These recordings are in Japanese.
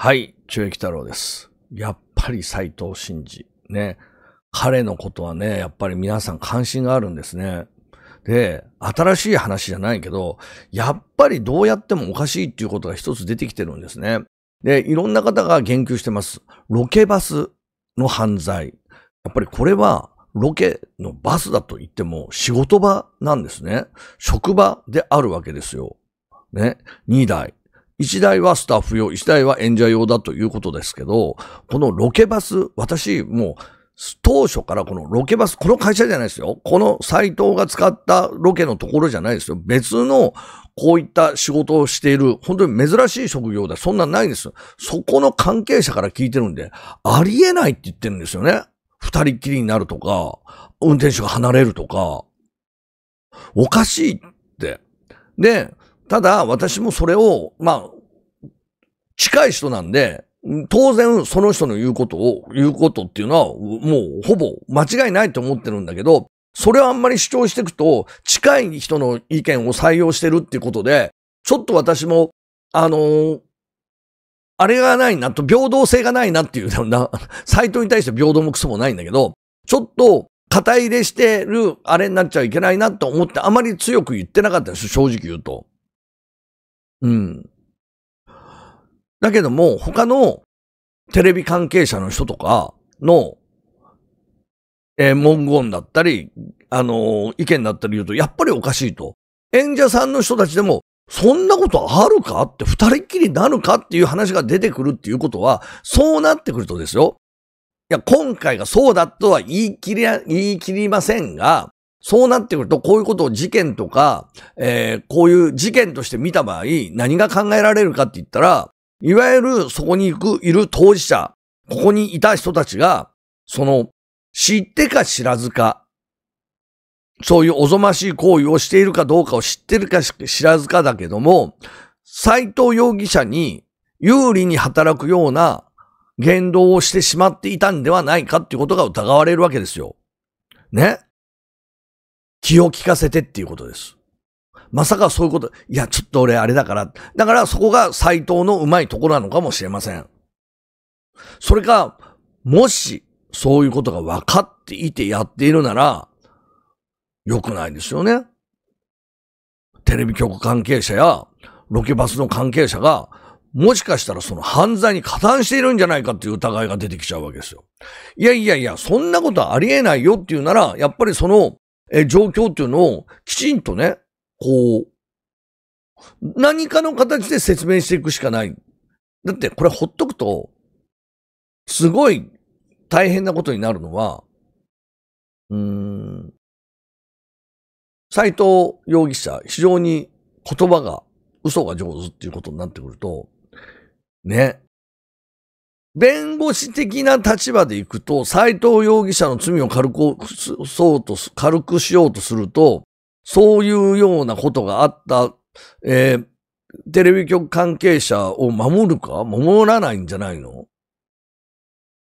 はい、中駅太郎です。やっぱり斎藤真治。ね。彼のことはね、やっぱり皆さん関心があるんですね。で、新しい話じゃないけど、やっぱりどうやってもおかしいっていうことが一つ出てきてるんですね。で、いろんな方が言及してます。ロケバスの犯罪。やっぱりこれはロケのバスだと言っても仕事場なんですね。職場であるわけですよ。ね。2台。1台はスタッフ用、1台は演者用だということですけど、このロケバス、私、もう、当初からこのロケバス、この会社じゃないですよ。この斎藤が使ったロケのところじゃないですよ。別のこういった仕事をしている、本当に珍しい職業で、そんなんないんですよ。そこの関係者から聞いてるんで、ありえないって言ってるんですよね。二人っきりになるとか、運転手が離れるとか、おかしいって。で、ただ私もそれを、まあ、近い人なんで、当然その人の言うことを、言うことっていうのはもうほぼ間違いないと思ってるんだけど、それをあんまり主張していくと、近い人の意見を採用してるっていうことで、ちょっと私も、あのー、あれがないなと、平等性がないなっていうな、サイトに対して平等もクソもないんだけど、ちょっと、肩入れしてる、あれになっちゃいけないなと思って、あまり強く言ってなかったです正直言うと。うん。だけども、他のテレビ関係者の人とかの、えー、文言だったり、あのー、意見だったり言うと、やっぱりおかしいと。演者さんの人たちでも、そんなことあるかって二人っきりなるかっていう話が出てくるっていうことは、そうなってくるとですよ。いや、今回がそうだとは言い切り、言い切りませんが、そうなってくると、こういうことを事件とか、えー、こういう事件として見た場合、何が考えられるかって言ったら、いわゆるそこに行く、いる当事者、ここにいた人たちが、その、知ってか知らずか、そういうおぞましい行為をしているかどうかを知ってるか知らずかだけども、斎藤容疑者に有利に働くような言動をしてしまっていたんではないかっていうことが疑われるわけですよ。ね気を利かせてっていうことです。まさかそういうこと、いや、ちょっと俺あれだから。だからそこが斎藤のうまいところなのかもしれません。それか、もし、そういうことが分かっていてやっているなら、良くないですよね。テレビ局関係者や、ロケバスの関係者が、もしかしたらその犯罪に加担しているんじゃないかっていう疑いが出てきちゃうわけですよ。いやいやいや、そんなことはありえないよっていうなら、やっぱりその、え、状況っていうのをきちんとね、こう、何かの形で説明していくしかない。だってこれほっとくと、すごい大変なことになるのは、うーん、斎藤容疑者、非常に言葉が、嘘が上手っていうことになってくると、ね。弁護士的な立場でいくと、斎藤容疑者の罪を軽くそうと、軽くしようとすると、そういうようなことがあった、えー、テレビ局関係者を守るか守らないんじゃないの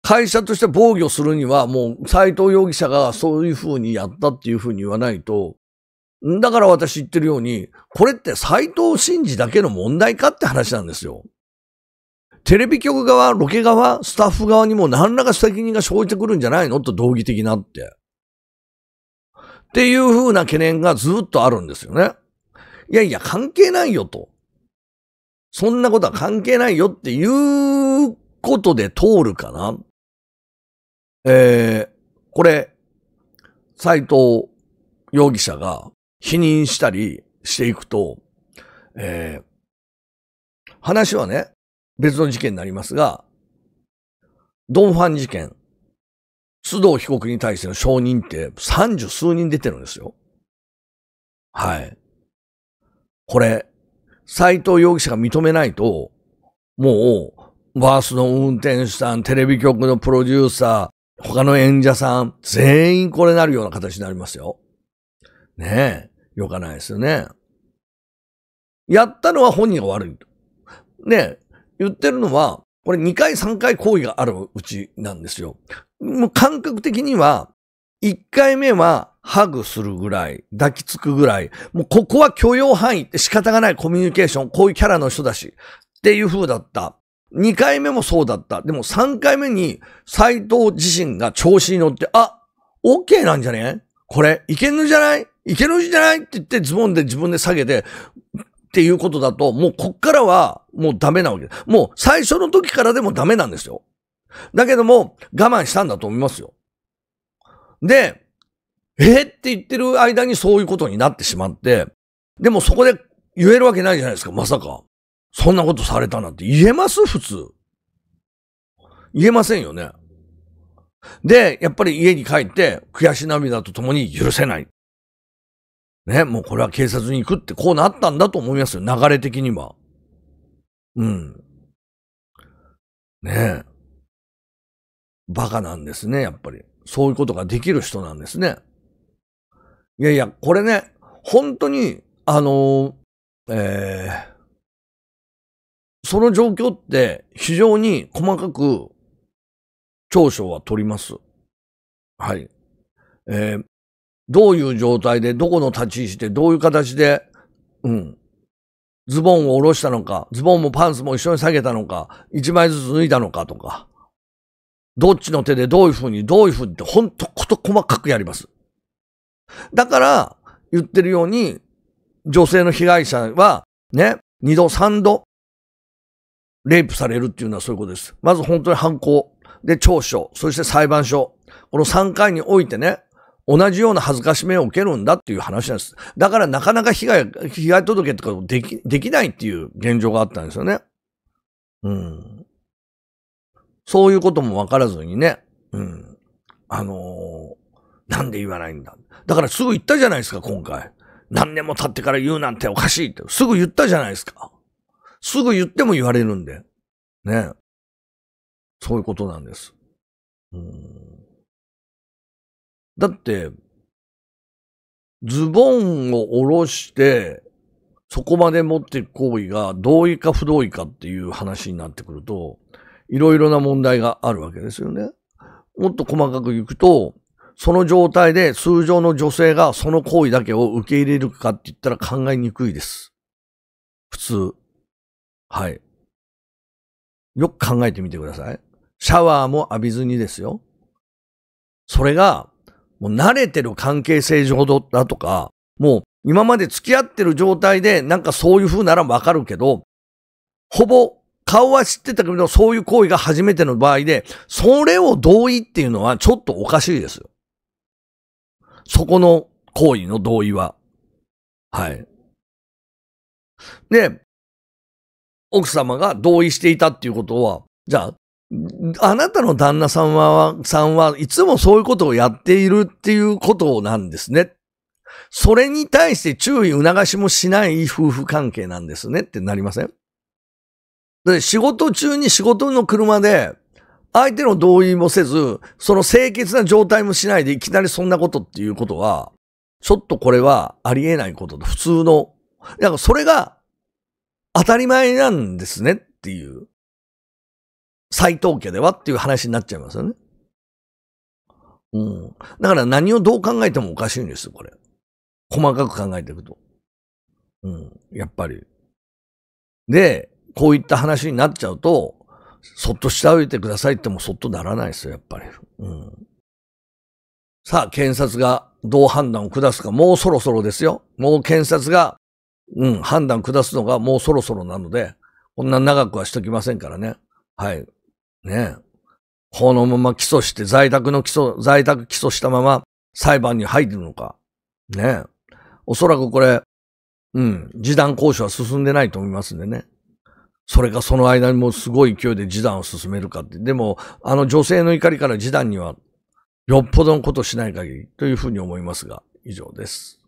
会社として防御するには、もう斎藤容疑者がそういうふうにやったっていうふうに言わないと、だから私言ってるように、これって斎藤真二だけの問題かって話なんですよ。テレビ局側、ロケ側、スタッフ側にも何らか責任が生じてくるんじゃないのと同義的なって。っていうふうな懸念がずっとあるんですよね。いやいや、関係ないよと。そんなことは関係ないよっていうことで通るかな。えー、これ、斎藤容疑者が否認したりしていくと、えー、話はね、別の事件になりますが、ドンファン事件、須藤被告に対しての証人って三十数人出てるんですよ。はい。これ、斎藤容疑者が認めないと、もう、バースの運転手さん、テレビ局のプロデューサー、他の演者さん、全員これなるような形になりますよ。ねえ、よかないですよね。やったのは本人が悪い。ねえ、言ってるのは、これ2回3回行為があるうちなんですよ。もう感覚的には、1回目はハグするぐらい、抱きつくぐらい、もうここは許容範囲って仕方がないコミュニケーション、こういうキャラの人だし、っていう風だった。2回目もそうだった。でも3回目に斎藤自身が調子に乗って、あ、OK なんじゃねこれ、いけんのじゃないいけるんじゃないって言ってズボンで自分で下げて、っていうことだと、もうこっからはもうダメなわけです。もう最初の時からでもダメなんですよ。だけども、我慢したんだと思いますよ。で、えって言ってる間にそういうことになってしまって、でもそこで言えるわけないじゃないですか、まさか。そんなことされたなんて言えます普通。言えませんよね。で、やっぱり家に帰って悔し涙と共に許せない。ね、もうこれは警察に行くってこうなったんだと思いますよ。流れ的には。うん。ねえ。バカなんですね、やっぱり。そういうことができる人なんですね。いやいや、これね、本当に、あのえー、その状況って非常に細かく長所は取ります。はい。えー、どういう状態で、どこの立ち位置で、どういう形で、うん、ズボンを下ろしたのか、ズボンもパンツも一緒に下げたのか、一枚ずつ脱いだのかとか、どっちの手でどういうふうに、どういうふうにって、ほんとこと細かくやります。だから、言ってるように、女性の被害者は、ね、二度三度、レイプされるっていうのはそういうことです。まず本当に犯行、で、聴取、そして裁判所。この3回においてね、同じような恥ずかしめを受けるんだっていう話なんです。だからなかなか被害、被害届とかでき、できないっていう現状があったんですよね。うん。そういうこともわからずにね。うん。あのー、なんで言わないんだ。だからすぐ言ったじゃないですか、今回。何年も経ってから言うなんておかしいって。すぐ言ったじゃないですか。すぐ言っても言われるんで。ね。そういうことなんです。うんだって、ズボンを下ろして、そこまで持っていく行為が同意か不同意かっていう話になってくると、いろいろな問題があるわけですよね。もっと細かくいくと、その状態で通常の女性がその行為だけを受け入れるかって言ったら考えにくいです。普通。はい。よく考えてみてください。シャワーも浴びずにですよ。それがもう慣れてる関係性上だとか、もう今まで付き合ってる状態でなんかそういう風ならわかるけど、ほぼ顔は知ってたけど、そういう行為が初めての場合で、それを同意っていうのはちょっとおかしいですよ。そこの行為の同意は。はい。で、奥様が同意していたっていうことは、じゃあ、あなたの旦那さんは、さんはいつもそういうことをやっているっていうことなんですね。それに対して注意促しもしない夫婦関係なんですねってなりませんで仕事中に仕事の車で、相手の同意もせず、その清潔な状態もしないでいきなりそんなことっていうことは、ちょっとこれはありえないことと普通の、だからそれが当たり前なんですねっていう。斎藤家ではっていう話になっちゃいますよね。うん。だから何をどう考えてもおかしいんですよ、これ。細かく考えていくと。うん、やっぱり。で、こういった話になっちゃうと、そっとしておいてくださいってもそっとならないですよ、やっぱり。うん。さあ、検察がどう判断を下すか、もうそろそろですよ。もう検察が、うん、判断下すのがもうそろそろなので、こんな長くはしときませんからね。はい。ねえ。このまま起訴して在宅の起訴、在宅起訴したまま裁判に入るのか。ねえ。おそらくこれ、うん、示談交渉は進んでないと思いますんでね。それがその間にもすごい勢いで示談を進めるかって。でも、あの女性の怒りから示談にはよっぽどのことしない限りというふうに思いますが、以上です。